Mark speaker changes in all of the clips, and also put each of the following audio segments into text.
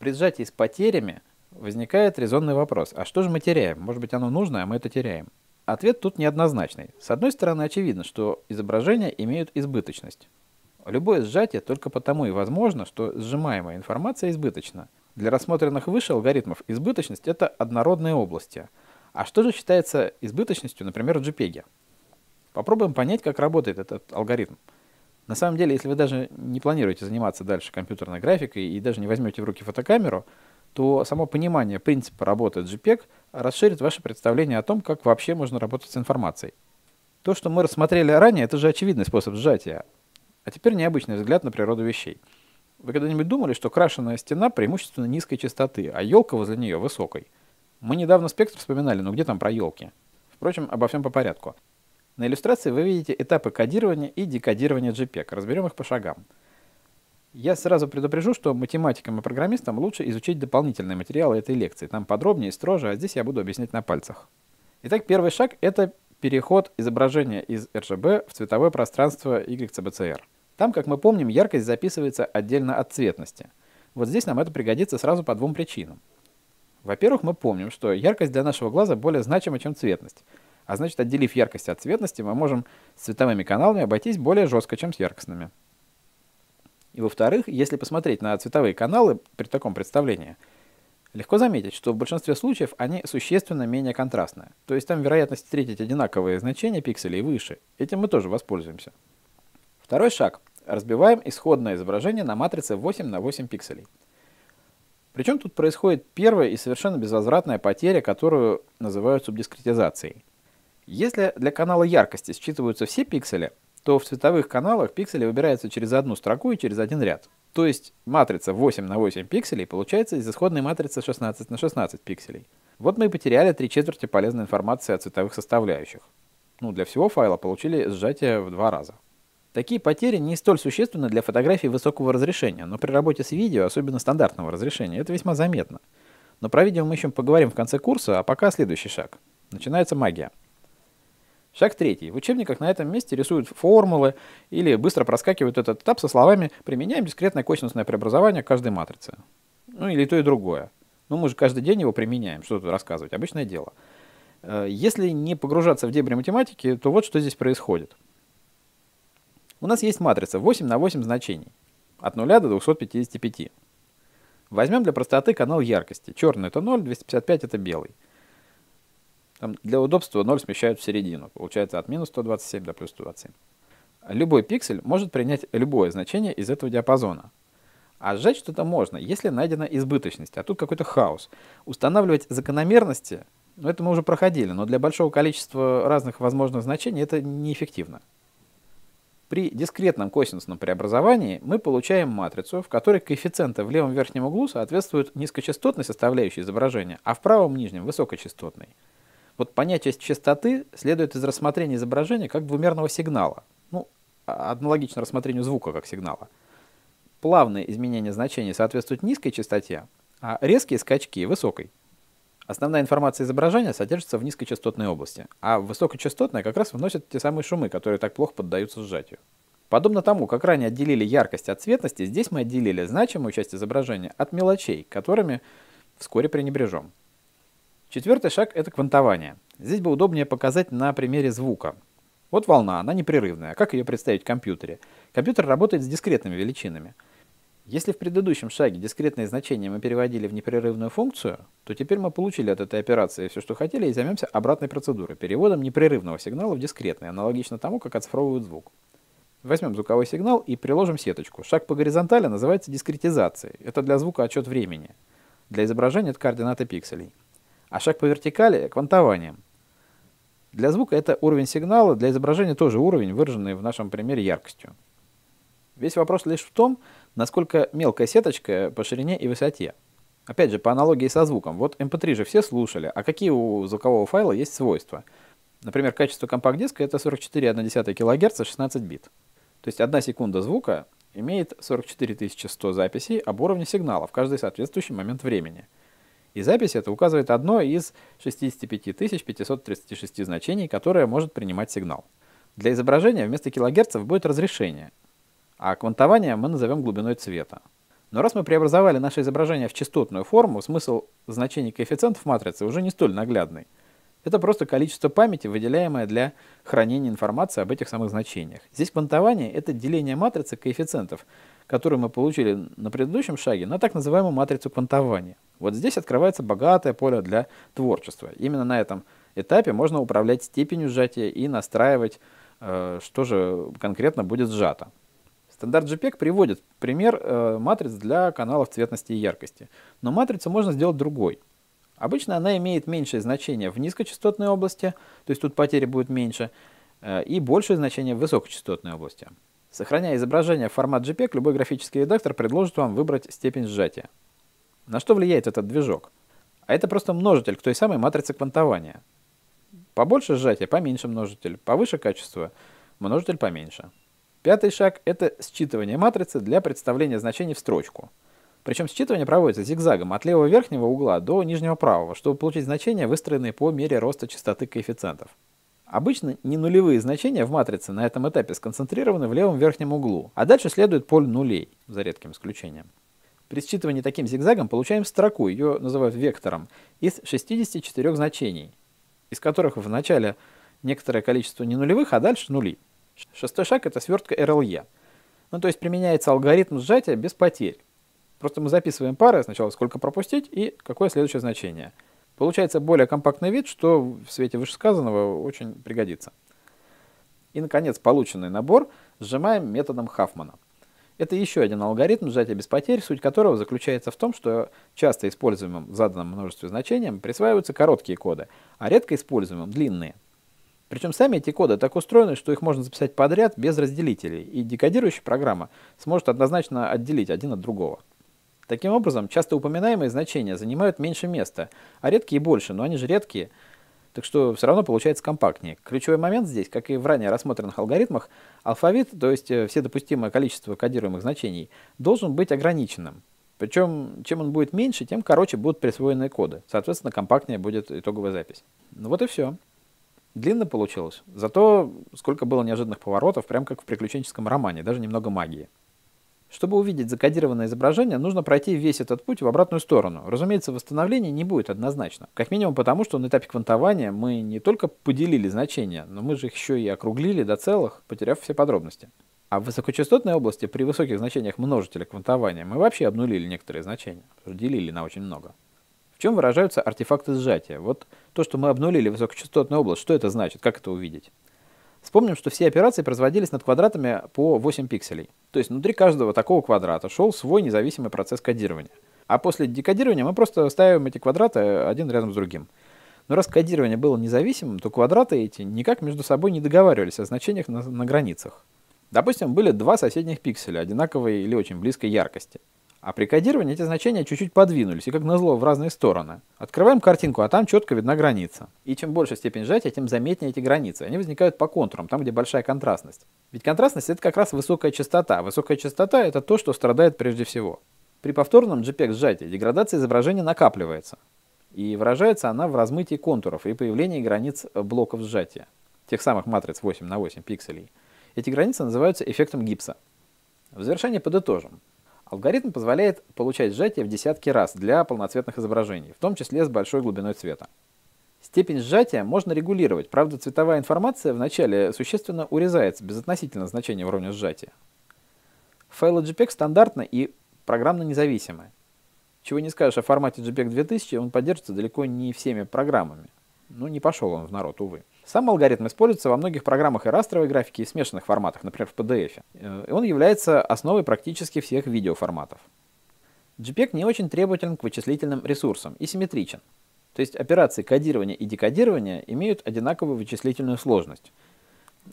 Speaker 1: При сжатии с потерями возникает резонный вопрос. А что же мы теряем? Может быть, оно нужно, а мы это теряем? Ответ тут неоднозначный. С одной стороны, очевидно, что изображения имеют избыточность. Любое сжатие только потому и возможно, что сжимаемая информация избыточна. Для рассмотренных выше алгоритмов избыточность — это однородные области. А что же считается избыточностью, например, в JPEG? Попробуем понять, как работает этот алгоритм. На самом деле, если вы даже не планируете заниматься дальше компьютерной графикой и даже не возьмете в руки фотокамеру, то само понимание принципа работы JPEG расширит ваше представление о том, как вообще можно работать с информацией. То, что мы рассмотрели ранее, это же очевидный способ сжатия. А теперь необычный взгляд на природу вещей. Вы когда-нибудь думали, что крашеная стена преимущественно низкой частоты, а елка возле нее высокой? Мы недавно спектр вспоминали, но где там про елки? Впрочем, обо всем по порядку. На иллюстрации вы видите этапы кодирования и декодирования JPEG. Разберем их по шагам. Я сразу предупрежу, что математикам и программистам лучше изучить дополнительные материалы этой лекции. Там подробнее и строже, а здесь я буду объяснять на пальцах. Итак, первый шаг — это переход изображения из RGB в цветовое пространство YCBCR. Там, как мы помним, яркость записывается отдельно от цветности. Вот здесь нам это пригодится сразу по двум причинам. Во-первых, мы помним, что яркость для нашего глаза более значима, чем цветность — а значит, отделив яркость от цветности, мы можем с цветовыми каналами обойтись более жестко, чем с яркостными. И во-вторых, если посмотреть на цветовые каналы при таком представлении, легко заметить, что в большинстве случаев они существенно менее контрастные. То есть там вероятность встретить одинаковые значения пикселей выше. Этим мы тоже воспользуемся. Второй шаг. Разбиваем исходное изображение на матрице 8 на 8 пикселей. Причем тут происходит первая и совершенно безвозвратная потеря, которую называют субдискретизацией. Если для канала яркости считываются все пиксели, то в цветовых каналах пиксели выбираются через одну строку и через один ряд. То есть матрица 8 на 8 пикселей получается из исходной матрицы 16 на 16 пикселей. Вот мы и потеряли три четверти полезной информации о цветовых составляющих. Ну, для всего файла получили сжатие в два раза. Такие потери не столь существенны для фотографий высокого разрешения, но при работе с видео, особенно стандартного разрешения, это весьма заметно. Но про видео мы еще поговорим в конце курса, а пока следующий шаг. Начинается магия. Шаг третий. В учебниках на этом месте рисуют формулы или быстро проскакивают этот этап со словами «применяем дискретное косинусное преобразование каждой матрицы", Ну или то и другое. Но ну, мы же каждый день его применяем, что тут рассказывать, обычное дело. Э, если не погружаться в дебри математики, то вот что здесь происходит. У нас есть матрица 8 на 8 значений, от 0 до 255. Возьмем для простоты канал яркости. Черный это 0, 255 это белый. Там для удобства 0 смещают в середину. Получается от минус 127 до плюс 127. Любой пиксель может принять любое значение из этого диапазона. А сжать что-то можно, если найдена избыточность, а тут какой-то хаос. Устанавливать закономерности, ну это мы уже проходили, но для большого количества разных возможных значений это неэффективно. При дискретном косинусном преобразовании мы получаем матрицу, в которой коэффициенты в левом верхнем углу соответствуют низкочастотной составляющей изображения, а в правом нижнем высокочастотной. Вот понятие частоты следует из рассмотрения изображения как двумерного сигнала. Ну, а, аналогично рассмотрению звука как сигнала. Плавные изменения значения соответствуют низкой частоте, а резкие скачки — высокой. Основная информация изображения содержится в низкочастотной области, а высокочастотная как раз вносит те самые шумы, которые так плохо поддаются сжатию. Подобно тому, как ранее отделили яркость от цветности, здесь мы отделили значимую часть изображения от мелочей, которыми вскоре пренебрежем. Четвертый шаг — это квантование. Здесь бы удобнее показать на примере звука. Вот волна, она непрерывная. Как ее представить в компьютере? Компьютер работает с дискретными величинами. Если в предыдущем шаге дискретные значения мы переводили в непрерывную функцию, то теперь мы получили от этой операции все, что хотели, и займемся обратной процедурой, переводом непрерывного сигнала в дискретный, аналогично тому, как оцифровывают звук. Возьмем звуковой сигнал и приложим сеточку. Шаг по горизонтали называется дискретизацией. Это для звука отчет времени. Для изображения это координаты пикселей а шаг по вертикали – квантованием. Для звука это уровень сигнала, для изображения тоже уровень, выраженный в нашем примере яркостью. Весь вопрос лишь в том, насколько мелкая сеточка по ширине и высоте. Опять же, по аналогии со звуком. Вот MP3 эм же все слушали, а какие у звукового файла есть свойства? Например, качество компакт-диска это 44,1 кГц, 16 бит. То есть одна секунда звука имеет 44 100 записей об уровне сигнала в каждый соответствующий момент времени – и запись это указывает одно из 65 536 значений, которое может принимать сигнал. Для изображения вместо килогерцев будет разрешение, а квантование мы назовем глубиной цвета. Но раз мы преобразовали наше изображение в частотную форму, смысл значений коэффициентов матрицы уже не столь наглядный. Это просто количество памяти, выделяемое для хранения информации об этих самых значениях. Здесь квантование — это деление матрицы коэффициентов которую мы получили на предыдущем шаге, на так называемую матрицу квантования. Вот здесь открывается богатое поле для творчества. Именно на этом этапе можно управлять степенью сжатия и настраивать, э, что же конкретно будет сжато. Стандарт JPEG приводит пример э, матриц для каналов цветности и яркости. Но матрицу можно сделать другой. Обычно она имеет меньшее значение в низкочастотной области, то есть тут потери будут меньше, э, и большее значение в высокочастотной области. Сохраняя изображение в формат JPEG, любой графический редактор предложит вам выбрать степень сжатия. На что влияет этот движок? А это просто множитель к той самой матрице квантования. Побольше сжатия, поменьше множитель, повыше качество, множитель поменьше. Пятый шаг — это считывание матрицы для представления значений в строчку. Причем считывание проводится зигзагом от левого верхнего угла до нижнего правого, чтобы получить значения, выстроенные по мере роста частоты коэффициентов. Обычно не нулевые значения в матрице на этом этапе сконцентрированы в левом верхнем углу, а дальше следует поле нулей, за редким исключением. При считывании таким зигзагом получаем строку, ее называют вектором, из 64 значений, из которых в начале некоторое количество не нулевых, а дальше нули. Шестой шаг — это свертка RLE. Ну, то есть применяется алгоритм сжатия без потерь. Просто мы записываем пары, сначала сколько пропустить и какое следующее значение — Получается более компактный вид, что в свете вышесказанного очень пригодится. И, наконец, полученный набор сжимаем методом Хафмана. Это еще один алгоритм сжатия без потерь, суть которого заключается в том, что часто используемым заданным множеству значениям присваиваются короткие коды, а редко используемым длинные. Причем сами эти коды так устроены, что их можно записать подряд без разделителей, и декодирующая программа сможет однозначно отделить один от другого. Таким образом, часто упоминаемые значения занимают меньше места, а редкие больше, но они же редкие, так что все равно получается компактнее. Ключевой момент здесь, как и в ранее рассмотренных алгоритмах, алфавит, то есть э, все допустимое количество кодируемых значений, должен быть ограниченным. Причем, чем он будет меньше, тем короче будут присвоенные коды. Соответственно, компактнее будет итоговая запись. Ну вот и все. Длинно получилось. Зато сколько было неожиданных поворотов, прям как в приключенческом романе, даже немного магии. Чтобы увидеть закодированное изображение, нужно пройти весь этот путь в обратную сторону. Разумеется, восстановление не будет однозначно. Как минимум потому, что на этапе квантования мы не только поделили значения, но мы же их еще и округлили до целых, потеряв все подробности. А в высокочастотной области при высоких значениях множителя квантования мы вообще обнулили некоторые значения, делили на очень много. В чем выражаются артефакты сжатия? Вот то, что мы обнулили высокочастотную область, что это значит, как это увидеть? Вспомним, что все операции производились над квадратами по 8 пикселей. То есть внутри каждого такого квадрата шел свой независимый процесс кодирования. А после декодирования мы просто ставим эти квадраты один рядом с другим. Но раз кодирование было независимым, то квадраты эти никак между собой не договаривались о значениях на, на границах. Допустим, были два соседних пикселя одинаковой или очень близкой яркости. А при кодировании эти значения чуть-чуть подвинулись, и как назло, в разные стороны. Открываем картинку, а там четко видна граница. И чем больше степень сжатия, тем заметнее эти границы. Они возникают по контурам, там, где большая контрастность. Ведь контрастность — это как раз высокая частота. Высокая частота — это то, что страдает прежде всего. При повторном JPEG e сжатии деградация изображения накапливается. И выражается она в размытии контуров и появлении границ блоков сжатия, тех самых матриц 8 на 8 пикселей. Эти границы называются эффектом гипса. В завершение подытожим. Алгоритм позволяет получать сжатие в десятки раз для полноцветных изображений, в том числе с большой глубиной цвета. Степень сжатия можно регулировать, правда цветовая информация вначале существенно урезается без безотносительно значения уровня сжатия. Файлы JPEG стандартно и программно независимы. Чего не скажешь о формате JPEG 2000, e он поддерживается далеко не всеми программами. Ну, не пошел он в народ, увы. Сам алгоритм используется во многих программах и растровой графики, и смешанных форматах, например, в PDF. И э, он является основой практически всех видеоформатов. JPEG не очень требователен к вычислительным ресурсам и симметричен. То есть операции кодирования и декодирования имеют одинаковую вычислительную сложность.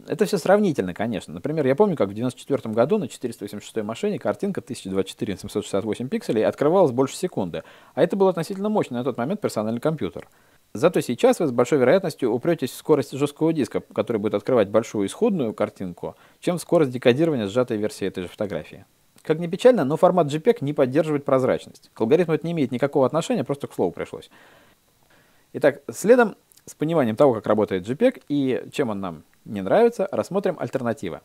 Speaker 1: Это все сравнительно, конечно. Например, я помню, как в 1994 году на 486 машине картинка 1024 768 пикселей открывалась больше секунды, а это был относительно мощный на тот момент персональный компьютер — Зато сейчас вы с большой вероятностью упретесь в скорость жесткого диска, который будет открывать большую исходную картинку, чем в скорость декодирования сжатой версии этой же фотографии. Как ни печально, но формат JPEG не поддерживает прозрачность. К алгоритму это не имеет никакого отношения, просто к слову пришлось. Итак, следом, с пониманием того, как работает JPEG и чем он нам не нравится, рассмотрим альтернативы.